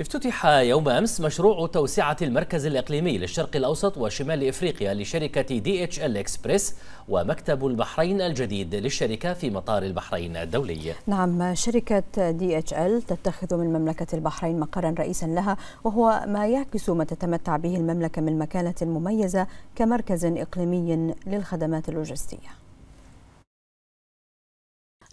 افتتح يوم أمس مشروع توسعة المركز الإقليمي للشرق الأوسط وشمال إفريقيا لشركة دي اتش ال إكسبريس ومكتب البحرين الجديد للشركة في مطار البحرين الدولي نعم شركة دي اتش ال تتخذ من مملكة البحرين مقرا رئيسا لها وهو ما يعكس ما تتمتع به المملكة من مكانة مميزة كمركز إقليمي للخدمات اللوجستية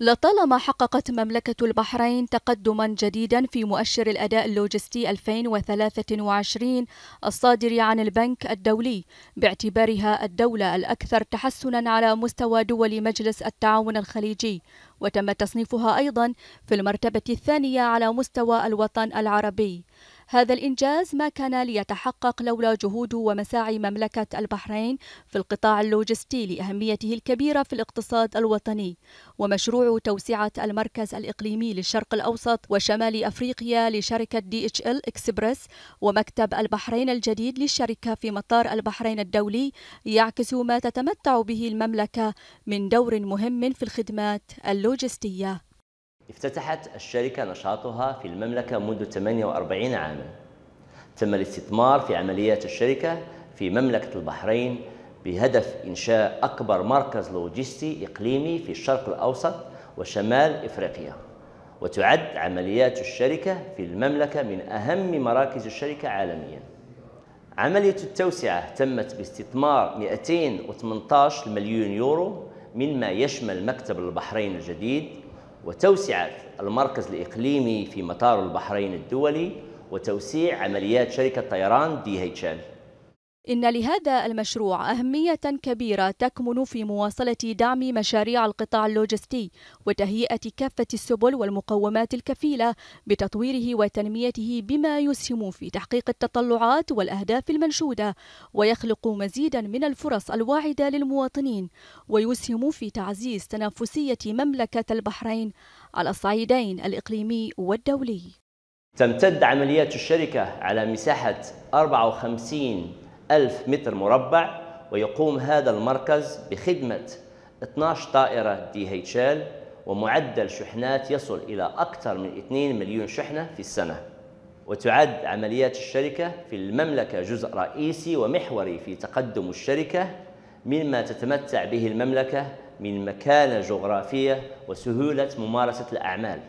لطالما حققت مملكة البحرين تقدما جديدا في مؤشر الأداء اللوجستي 2023 الصادر عن البنك الدولي باعتبارها الدولة الأكثر تحسنا على مستوى دول مجلس التعاون الخليجي وتم تصنيفها أيضا في المرتبة الثانية على مستوى الوطن العربي هذا الإنجاز ما كان ليتحقق لولا جهود ومساعي مملكة البحرين في القطاع اللوجستي لأهميته الكبيرة في الاقتصاد الوطني ومشروع توسعة المركز الإقليمي للشرق الأوسط وشمال أفريقيا لشركة دي اتش ال اكسبرس ومكتب البحرين الجديد للشركة في مطار البحرين الدولي يعكس ما تتمتع به المملكة من دور مهم في الخدمات اللوجستية افتتحت الشركة نشاطها في المملكة منذ 48 عاما تم الاستثمار في عمليات الشركة في مملكة البحرين بهدف إنشاء أكبر مركز لوجستي إقليمي في الشرق الأوسط وشمال إفريقيا وتعد عمليات الشركة في المملكة من أهم مراكز الشركة عالمياً عملية التوسعة تمت باستثمار 218 مليون يورو مما يشمل مكتب البحرين الجديد وتوسعة المركز الإقليمي في مطار البحرين الدولي وتوسيع عمليات شركة طيران دي اتش ال إن لهذا المشروع أهمية كبيرة تكمن في مواصلة دعم مشاريع القطاع اللوجستي وتهيئة كافة السبل والمقومات الكفيلة بتطويره وتنميته بما يسهم في تحقيق التطلعات والأهداف المنشودة ويخلق مزيدا من الفرص الواعدة للمواطنين ويسهم في تعزيز تنافسية مملكة البحرين على الصعيدين الإقليمي والدولي تمتد عمليات الشركة على مساحة 54 ألف متر مربع ويقوم هذا المركز بخدمة 12 طائرة دي ال ومعدل شحنات يصل إلى أكثر من 2 مليون شحنة في السنة وتعد عمليات الشركة في المملكة جزء رئيسي ومحوري في تقدم الشركة مما تتمتع به المملكة من مكانة جغرافية وسهولة ممارسة الأعمال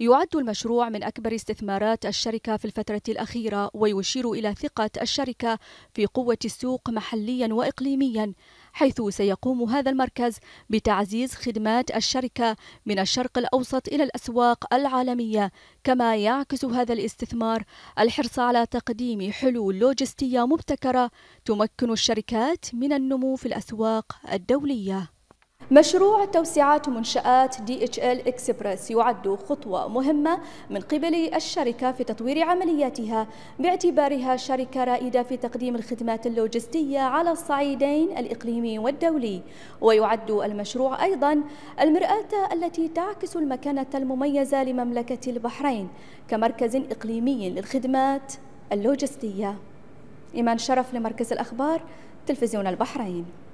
يعد المشروع من أكبر استثمارات الشركة في الفترة الأخيرة ويشير إلى ثقة الشركة في قوة السوق محليا وإقليميا حيث سيقوم هذا المركز بتعزيز خدمات الشركة من الشرق الأوسط إلى الأسواق العالمية كما يعكس هذا الاستثمار الحرص على تقديم حلول لوجستية مبتكرة تمكن الشركات من النمو في الأسواق الدولية مشروع توسعات منشآت دي اتش ال اكسبرس يعد خطوة مهمة من قبل الشركة في تطوير عملياتها باعتبارها شركة رائدة في تقديم الخدمات اللوجستية على الصعيدين الإقليمي والدولي ويعد المشروع أيضا المرآة التي تعكس المكانة المميزة لمملكة البحرين كمركز إقليمي للخدمات اللوجستية إيمان شرف لمركز الأخبار تلفزيون البحرين